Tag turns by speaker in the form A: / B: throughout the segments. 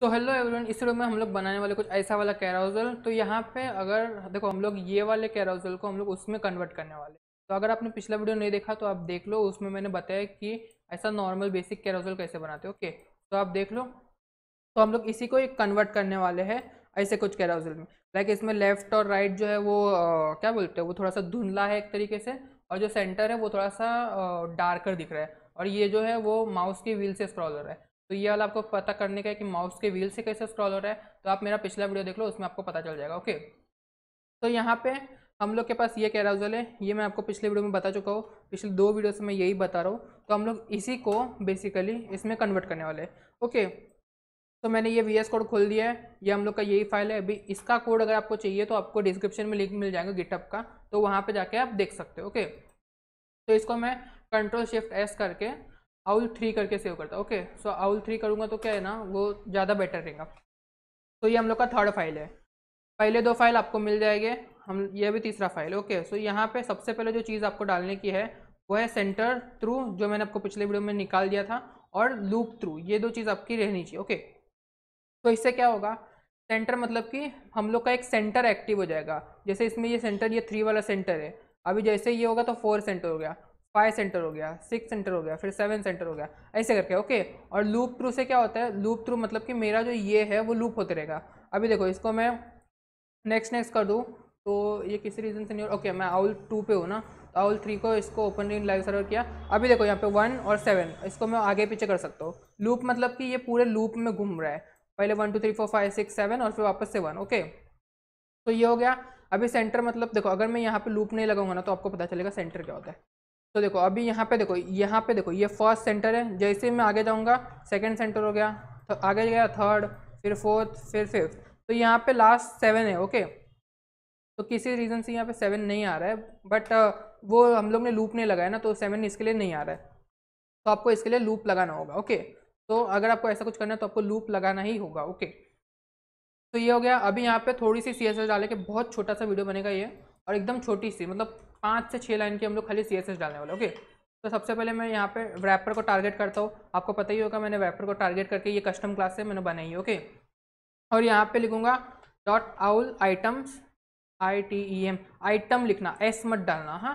A: तो hello everyone इस video में हम लोग बनाने वाले कुछ ऐसा वाला कैराउजल तो यहाँ पे अगर देखो हम लोग ये वाले कैराउजल को हम लोग उसमें कन्वर्ट करने वाले तो अगर आपने पिछला वीडियो नहीं देखा तो आप देख लो उसमें मैंने बताया कि ऐसा नॉर्मल बेसिक कैराउजल कैसे बनाते हो ओके तो आप देख लो तो हम लोग इसी को एक कन्वर्ट करने वाले हैं ऐसे कुछ कैराउजल में लाइक इसमें लेफ्ट और राइट जो है वो आ, क्या बोलते हैं वो थोड़ा सा धुंधला है एक तरीके से और जो सेंटर है वो थोड़ा सा डार्कर दिख रहा है और ये जो है वो माउस की व्हील से स्क्रॉल हो रहा है तो ये वाला आपको पता करने का है कि माउस के व्हील से कैसे स्क्रॉल हो रहा है तो आप मेरा पिछला वीडियो देख लो उसमें आपको पता चल जाएगा ओके तो यहाँ पे हम लोग के पास ये कैराउजल है ये मैं आपको पिछले वीडियो में बता चुका हूँ पिछले दो वीडियो से मैं यही बता रहा हूँ तो हम लोग इसी को बेसिकली इसमें कन्वर्ट करने वाले हैं ओके तो मैंने ये वी कोड खोल दिया है ये हम लोग का यही फाइल है अभी इसका कोड अगर आपको चाहिए तो आपको डिस्क्रिप्शन में लिंक मिल जाएगा गिटअप का तो वहाँ पर जाके आप देख सकते हो ओके तो इसको मैं कंट्रोल शिफ्ट एस करके आउल थ्री करके सेव करता है ओके सो आउल थ्री करूँगा तो क्या है ना वो ज़्यादा बेटर रहेगा तो ये हम लोग का थर्ड फाइल है पहले दो फाइल आपको मिल जाएंगे हम ये भी तीसरा फाइल ओके सो यहाँ पे सबसे पहले जो चीज़ आपको डालने की है वो है सेंटर थ्रू जो मैंने आपको पिछले वीडियो में निकाल दिया था और लूप थ्रू ये दो चीज़ आपकी रहनी चाहिए ओके तो इससे क्या होगा सेंटर मतलब कि हम लोग का एक सेंटर एक्टिव हो जाएगा जैसे इसमें ये सेंटर ये थ्री वाला सेंटर है अभी जैसे ये होगा तो फोर सेंटर हो गया फाइव सेंटर हो गया सिक्स सेंटर हो गया फिर सेवन सेंटर हो गया ऐसे करके ओके और लूप थ्रू से क्या होता है लूप थ्रू मतलब कि मेरा जो ये है वो लूप होते रहेगा अभी देखो इसको मैं नेक्स्ट नेक्स्ट कर दूँ तो ये किसी रीज़न से नहीं ओके मैं आउल टू पे हूँ ना तो आउल थ्री को इसको ओपन रिंग लाइव सर्वर किया अभी देखो यहाँ पे वन और सेवन इसको मैं आगे पीछे कर सकता हूँ लूप मतलब कि ये पूरे लूप में घूम रहा है पहले one two three four five six seven और फिर वापस से वन ओके तो ये हो गया अभी सेंटर मतलब देखो अगर मैं यहाँ पे लूप नहीं लगाऊंगा ना तो आपको पता चलेगा सेंटर क्या होता है तो देखो अभी यहाँ पे देखो यहाँ पे देखो ये फर्स्ट सेंटर है जैसे मैं आगे जाऊँगा सेकेंड सेंटर हो गया तो आगे गया थर्ड फिर फोर्थ फिर फिफ्थ तो यहाँ पे लास्ट सेवन है ओके तो किसी रीज़न से यहाँ पे सेवन नहीं आ रहा है बट वो हम लोग ने लूप नहीं लगाया ना तो सेवन इसके लिए नहीं आ रहा है तो आपको इसके लिए लूप लगाना होगा ओके तो अगर आपको ऐसा कुछ करना है तो आपको लूप लगाना ही होगा ओके तो ये हो गया अभी यहाँ पे थोड़ी सी सी एस डाले के बहुत छोटा सा वीडियो बनेगा ये और एकदम छोटी सी मतलब पाँच से छः लाइन की हम लोग खाली सी डालने वाले ओके तो सबसे पहले मैं यहाँ पे रैपर को टारगेट करता हूँ आपको पता ही होगा मैंने रैपर को टारगेट करके ये कस्टम क्लास से मैंने बनाई ओके और यहाँ पे लिखूँगा dot owl items I T E M item लिखना एस मत डालना हाँ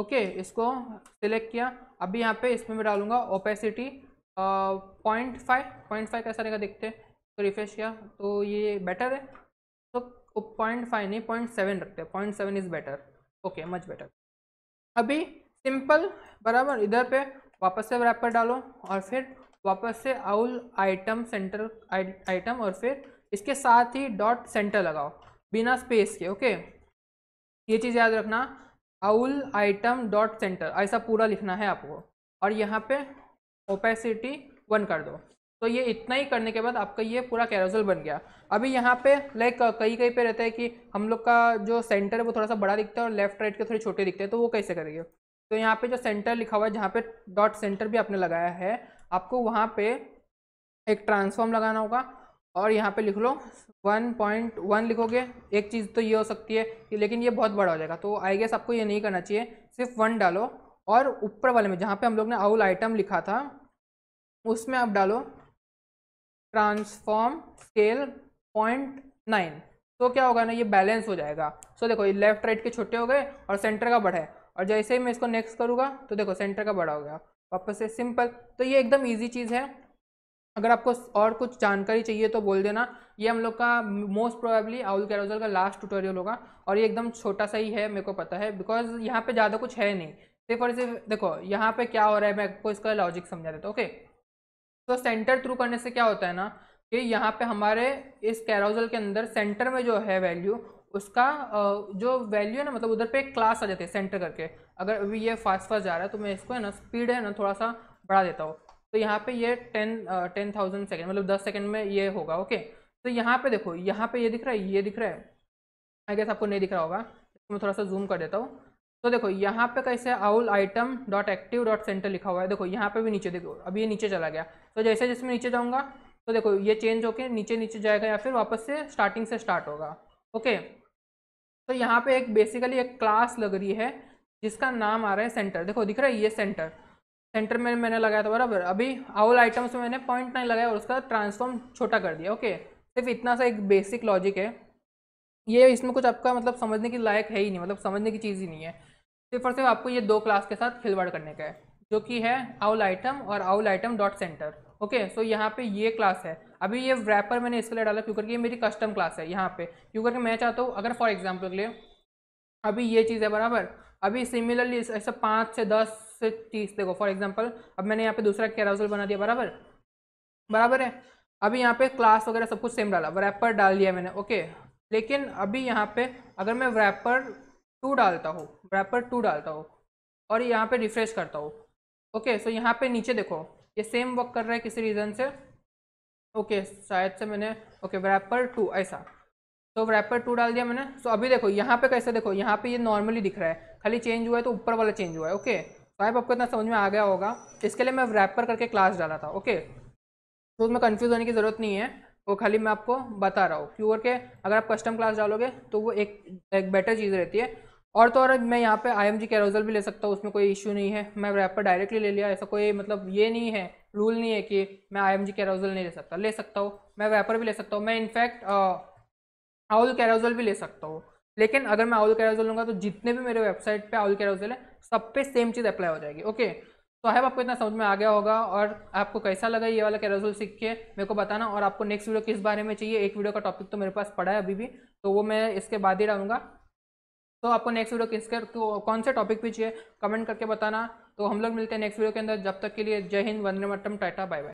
A: ओके इसको सिलेक्ट किया अभी यहाँ पे इसमें मैं डालूंगा opacity point five point five कैसा रहेगा देखते हैं तो रिफ्रेश किया तो ये बेटर है तो पॉइंट फाइव नहीं पॉइंट सेवन रखते हैं point seven is better okay much better अभी सिंपल बराबर इधर पे वापस से रैपर डालो और फिर वापस से आउल आइटम सेंटर आइटम और फिर इसके साथ ही डॉट सेंटर लगाओ बिना स्पेस के ओके ये चीज़ याद रखना आउल आइटम डॉट सेंटर ऐसा पूरा लिखना है आपको और यहाँ पे ओपेसिटी वन कर दो तो ये इतना ही करने के बाद आपका ये पूरा कैरोसल बन गया अभी यहाँ पे लाइक कहीं कहीं पे रहता है कि हम लोग का जो सेंटर है वो थोड़ा सा बड़ा दिखता है और लेफ्ट राइट के थोड़े छोटे दिखते हैं तो वो कैसे करेंगे तो यहाँ पे जो सेंटर लिखा हुआ है जहाँ पे डॉट सेंटर भी आपने लगाया है आपको वहाँ पे एक ट्रांसफॉर्म लगाना होगा और यहाँ पे लिख लो वन पॉइंट वन लिखोगे एक चीज़ तो ये हो सकती है कि लेकिन ये बहुत बड़ा हो जाएगा तो आई गेस आपको ये नहीं करना चाहिए सिर्फ वन डालो और ऊपर वाले में जहाँ पे हम लोग ने आउल आइटम लिखा था उसमें आप डालो ट्रांसफॉर्म स्केल पॉइंट नाइन तो क्या होगा ना ये बैलेंस हो जाएगा सो देखो ये लेफ्ट राइट के छोटे हो गए और सेंटर का बढ़ा है और जैसे ही मैं इसको नेक्स्ट करूँगा तो देखो सेंटर का बड़ा हो गया वापस से सिंपल तो ये एकदम ईजी चीज़ है अगर आपको और कुछ जानकारी चाहिए तो बोल देना ये हम लोग का मोस्ट प्रोबेबली आउल कैरोजल का लास्ट ट्यूटोरियल होगा और ये एकदम छोटा सा ही है मेरे को पता है बिकॉज यहाँ पे ज़्यादा कुछ है नहीं सिर्फ और सिर्फ देखो यहाँ पे क्या हो रहा है मैं आपको इसका लॉजिक समझा देता हूँ ओके तो सेंटर थ्रू करने से क्या होता है ना कि यहाँ पे हमारे इस कैरोजल के अंदर सेंटर में जो है वैल्यू उसका जो वैल्यू है ना मतलब उधर पे एक क्लास आ जाती है सेंटर करके अगर अभी ये फास्ट फास्ट जा रहा है तो मैं इसको है ना स्पीड है ना थोड़ा सा बढ़ा देता हूँ तो यहाँ पे ये टेन टेन थाउजेंड सेकेंड मतलब दस सेकेंड में ये होगा ओके तो यहाँ पे देखो यहाँ पे ये दिख रहा है ये दिख रहा है आई गेस आपको नहीं दिख रहा होगा मैं थोड़ा सा जूम कर देता हूँ तो देखो यहाँ पे कैसे owl item dot active dot centre लिखा हुआ है देखो यहाँ पे भी नीचे देखो अभी ये नीचे चला गया तो जैसे जैसे मैं नीचे जाऊँगा तो देखो ये चेंज होके नीचे नीचे जाएगा या फिर वापस से स्टार्टिंग से स्टार्ट होगा ओके तो यहाँ पे एक बेसिकली एक क्लास लग रही है जिसका नाम आ रहा है सेंटर देखो दिख रहा है ये सेंटर सेंटर में मैंने लगाया था बराबर अभी आउल आइटम्स में मैंने पॉइंट नहीं लगाया और उसका ट्रांसफॉर्म छोटा कर दिया ओके सिर्फ इतना सा एक बेसिक लॉजिक है ये इसमें कुछ आपका मतलब समझने की लायक है ही नहीं मतलब समझने की चीज़ ही नहीं है सिर्फ और सिर्फ आपको ये दो क्लास के साथ खिलवाड़ करने का है जो कि है आउल आइटम और owl item dot centre okay so यहाँ पे ये क्लास है अभी ये रैपर मैंने इसके लिए डाला क्यों करके ये मेरी कस्टम क्लास है यहाँ पे करके मैं चाहता हूँ अगर फॉर एग्जाम्पल के लिए अभी ये चीज़ है बराबर अभी सिमिलरली ऐसा पाँच से दस से तीस देखो फॉर एग्जाम्पल अब मैंने यहाँ पे दूसरा कैराउसल बना दिया बराबर बराबर है अभी यहाँ पे क्लास वगैरह सब कुछ सेम डाला रैपर डाल दिया मैंने ओके लेकिन अभी यहाँ पे अगर मैं रैपर टू डालता हो रैपर टू डालता हो और यहाँ पे रिफ्रेश करता हो ओके सो यहाँ पे नीचे देखो ये सेम वर्क कर रहा है किसी रीज़न से ओके शायद से मैंने ओके रैपर टू ऐसा तो रैपर टू डाल दिया मैंने सो अभी देखो यहाँ पे कैसे देखो यहाँ पे ये नॉर्मली दिख रहा है खाली चेंज हुआ है तो ऊपर वाला चेंज हुआ है ओके साहब तो आपको इतना समझ में आ गया होगा इसके लिए मैं रैपर करके क्लास डाला था ओके तो उसमें कन्फ्यूज़ होने की ज़रूरत नहीं है वो खाली मैं आपको बता रहा हूँ प्योर के अगर आप कस्टम क्लास डालोगे तो वो एक एक बेटर चीज़ रहती है और तो और मैं यहाँ पे आई एम जी कैरोजल भी ले सकता हूँ उसमें कोई इशू नहीं है मैं रैपर डायरेक्टली ले लिया ऐसा कोई मतलब ये नहीं है रूल नहीं है कि मैं आई एम जी कैरोजल नहीं ले सकता ले सकता हूँ मैं रैपर भी ले सकता हूँ मैं इनफैक्ट आउल कैरोजल भी ले सकता हूँ लेकिन अगर मैं आउल कैरोजल लूँगा तो जितने भी मेरे वेबसाइट पर आउल कैरोजल है सब पे सेम चीज़ अप्लाई हो जाएगी ओके तो हैब आपको इतना समझ में आ गया होगा और आपको कैसा लगा ये वाला कैरोजल सीख के मेरे को बताना और आपको नेक्स्ट वीडियो किस बारे में चाहिए एक वीडियो का टॉपिक तो मेरे पास पड़ा है अभी भी तो वो मैं इसके बाद ही डालूंगा तो आपको नेक्स्ट वीडियो किसके तो कौन से टॉपिक पे चाहिए कमेंट करके बताना तो हम लोग मिलते हैं नेक्स्ट वीडियो के अंदर जब तक के लिए जय हिंद वंदे मट्टम टाटा बाय बाय